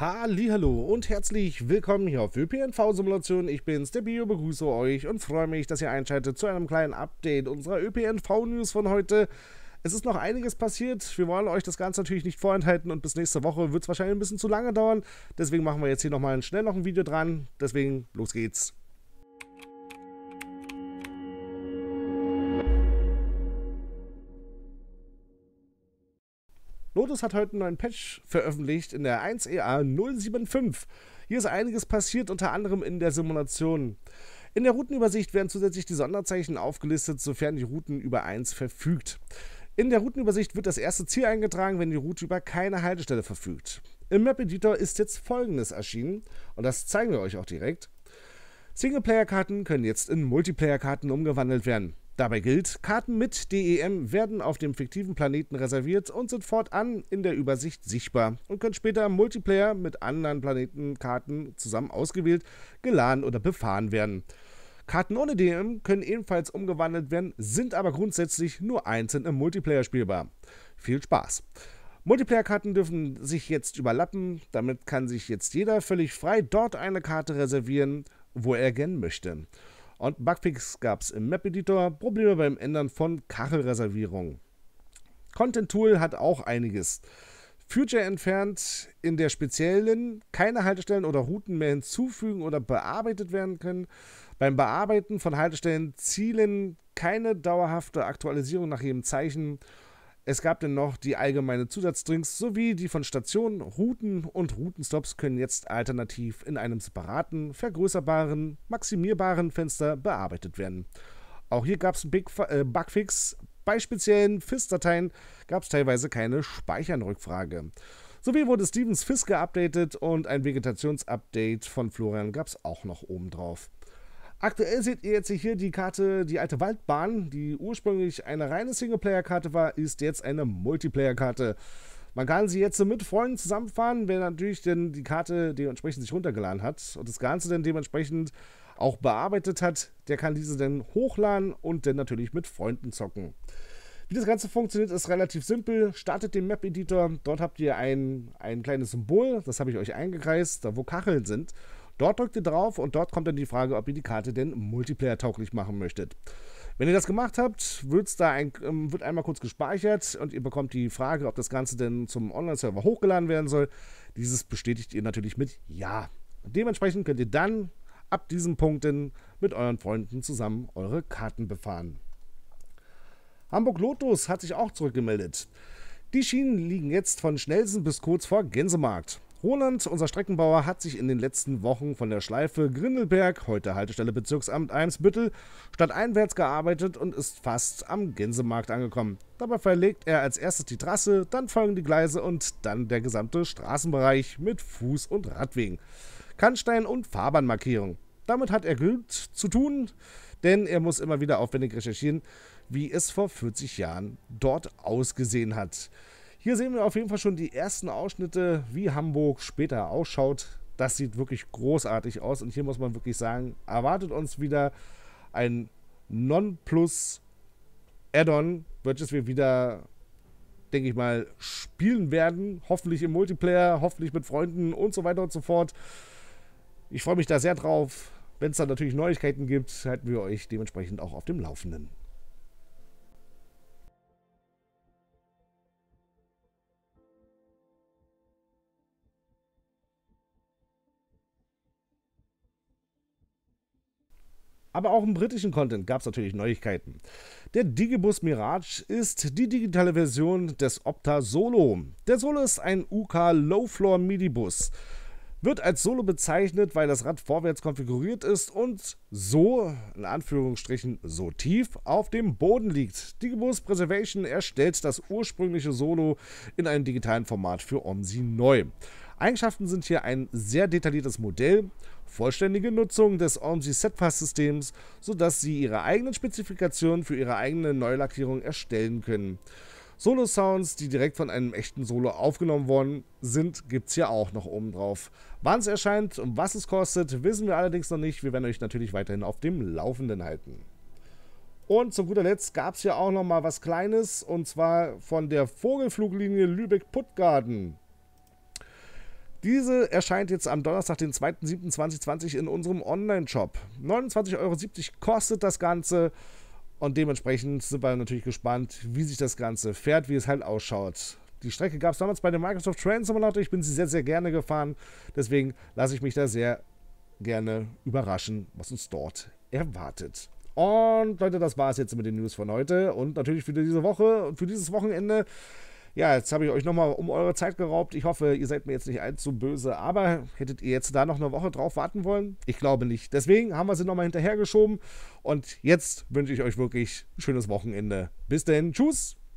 Hallo und herzlich willkommen hier auf ÖPNV-Simulation. Ich bin's, der Bio, begrüße euch und freue mich, dass ihr einschaltet zu einem kleinen Update unserer ÖPNV-News von heute. Es ist noch einiges passiert. Wir wollen euch das Ganze natürlich nicht vorenthalten und bis nächste Woche wird es wahrscheinlich ein bisschen zu lange dauern. Deswegen machen wir jetzt hier nochmal schnell noch ein Video dran. Deswegen, los geht's. Lotus hat heute einen neuen Patch veröffentlicht in der 1EA e 075. Hier ist einiges passiert, unter anderem in der Simulation. In der Routenübersicht werden zusätzlich die Sonderzeichen aufgelistet, sofern die Routen über 1 verfügt. In der Routenübersicht wird das erste Ziel eingetragen, wenn die Route über keine Haltestelle verfügt. Im Map Editor ist jetzt folgendes erschienen, und das zeigen wir euch auch direkt. Singleplayer-Karten können jetzt in Multiplayer-Karten umgewandelt werden. Dabei gilt, Karten mit DEM werden auf dem fiktiven Planeten reserviert und sind fortan in der Übersicht sichtbar und können später im Multiplayer mit anderen Planetenkarten zusammen ausgewählt, geladen oder befahren werden. Karten ohne DEM können ebenfalls umgewandelt werden, sind aber grundsätzlich nur einzeln im Multiplayer spielbar. Viel Spaß! Multiplayer-Karten dürfen sich jetzt überlappen, damit kann sich jetzt jeder völlig frei dort eine Karte reservieren, wo er gern möchte. Und Bugfix gab es im Map-Editor, Probleme beim Ändern von Kachelreservierungen. Content Tool hat auch einiges. Future entfernt, in der speziellen keine Haltestellen oder Routen mehr hinzufügen oder bearbeitet werden können. Beim Bearbeiten von Haltestellen zielen keine dauerhafte Aktualisierung nach jedem Zeichen es gab dann noch die allgemeine Zusatzdrinks sowie die von Stationen, Routen und Routenstops können jetzt alternativ in einem separaten, vergrößerbaren, maximierbaren Fenster bearbeitet werden. Auch hier gab es einen äh, Bugfix. Bei speziellen FIS-Dateien gab es teilweise keine Speichernrückfrage. Sowie wurde Stevens FIS geupdatet und ein Vegetations-Update von Florian gab es auch noch obendrauf. Aktuell seht ihr jetzt hier die Karte, die alte Waldbahn, die ursprünglich eine reine Singleplayer-Karte war, ist jetzt eine Multiplayer-Karte. Man kann sie jetzt mit Freunden zusammenfahren, wer natürlich denn die Karte dementsprechend sich runtergeladen hat und das Ganze dann dementsprechend auch bearbeitet hat, der kann diese dann hochladen und dann natürlich mit Freunden zocken. Wie das Ganze funktioniert, ist relativ simpel. Startet den Map-Editor, dort habt ihr ein, ein kleines Symbol, das habe ich euch eingekreist, da wo Kacheln sind. Dort drückt ihr drauf und dort kommt dann die Frage, ob ihr die Karte denn multiplayer-tauglich machen möchtet. Wenn ihr das gemacht habt, wird's da ein, ähm, wird einmal kurz gespeichert und ihr bekommt die Frage, ob das Ganze denn zum Online-Server hochgeladen werden soll. Dieses bestätigt ihr natürlich mit Ja. dementsprechend könnt ihr dann ab diesem Punkt mit euren Freunden zusammen eure Karten befahren. Hamburg Lotus hat sich auch zurückgemeldet. Die Schienen liegen jetzt von Schnellsen bis kurz vor Gänsemarkt. Roland, unser Streckenbauer, hat sich in den letzten Wochen von der Schleife Grindelberg, heute Haltestelle Bezirksamt Eimsbüttel, stadteinwärts gearbeitet und ist fast am Gänsemarkt angekommen. Dabei verlegt er als erstes die Trasse, dann folgen die Gleise und dann der gesamte Straßenbereich mit Fuß- und Radwegen, Kannstein- und Fahrbahnmarkierung. Damit hat er genügend zu tun, denn er muss immer wieder aufwendig recherchieren, wie es vor 40 Jahren dort ausgesehen hat. Hier sehen wir auf jeden Fall schon die ersten Ausschnitte, wie Hamburg später ausschaut. Das sieht wirklich großartig aus und hier muss man wirklich sagen, erwartet uns wieder ein Nonplus Add-on, welches wir wieder, denke ich mal, spielen werden. Hoffentlich im Multiplayer, hoffentlich mit Freunden und so weiter und so fort. Ich freue mich da sehr drauf. Wenn es da natürlich Neuigkeiten gibt, halten wir euch dementsprechend auch auf dem Laufenden. Aber auch im britischen Content gab es natürlich Neuigkeiten. Der Digibus Mirage ist die digitale Version des Opta Solo. Der Solo ist ein UK Low Floor Midibus. Wird als Solo bezeichnet, weil das Rad vorwärts konfiguriert ist und so, in Anführungsstrichen, so tief auf dem Boden liegt. Digibus Preservation erstellt das ursprüngliche Solo in einem digitalen Format für OMSI neu. Eigenschaften sind hier ein sehr detailliertes Modell vollständige Nutzung des OMSI Setpass-Systems, sodass Sie Ihre eigenen Spezifikationen für Ihre eigene Neulackierung erstellen können. Solo-Sounds, die direkt von einem echten Solo aufgenommen worden sind, gibt es hier auch noch oben drauf. Wann es erscheint und was es kostet, wissen wir allerdings noch nicht. Wir werden euch natürlich weiterhin auf dem Laufenden halten. Und zu guter Letzt gab es hier auch noch mal was Kleines, und zwar von der Vogelfluglinie Lübeck-Puttgarden. Diese erscheint jetzt am Donnerstag, den 2.7.2020 in unserem Online-Shop. 29,70 Euro kostet das Ganze. Und dementsprechend sind wir natürlich gespannt, wie sich das Ganze fährt, wie es halt ausschaut. Die Strecke gab es damals bei dem Microsoft Train Simulator. Ich bin sie sehr, sehr gerne gefahren. Deswegen lasse ich mich da sehr gerne überraschen, was uns dort erwartet. Und Leute, das war es jetzt mit den News von heute und natürlich für diese Woche und für dieses Wochenende. Ja, jetzt habe ich euch nochmal um eure Zeit geraubt. Ich hoffe, ihr seid mir jetzt nicht allzu böse. Aber hättet ihr jetzt da noch eine Woche drauf warten wollen? Ich glaube nicht. Deswegen haben wir sie nochmal hinterhergeschoben. Und jetzt wünsche ich euch wirklich ein schönes Wochenende. Bis denn. Tschüss.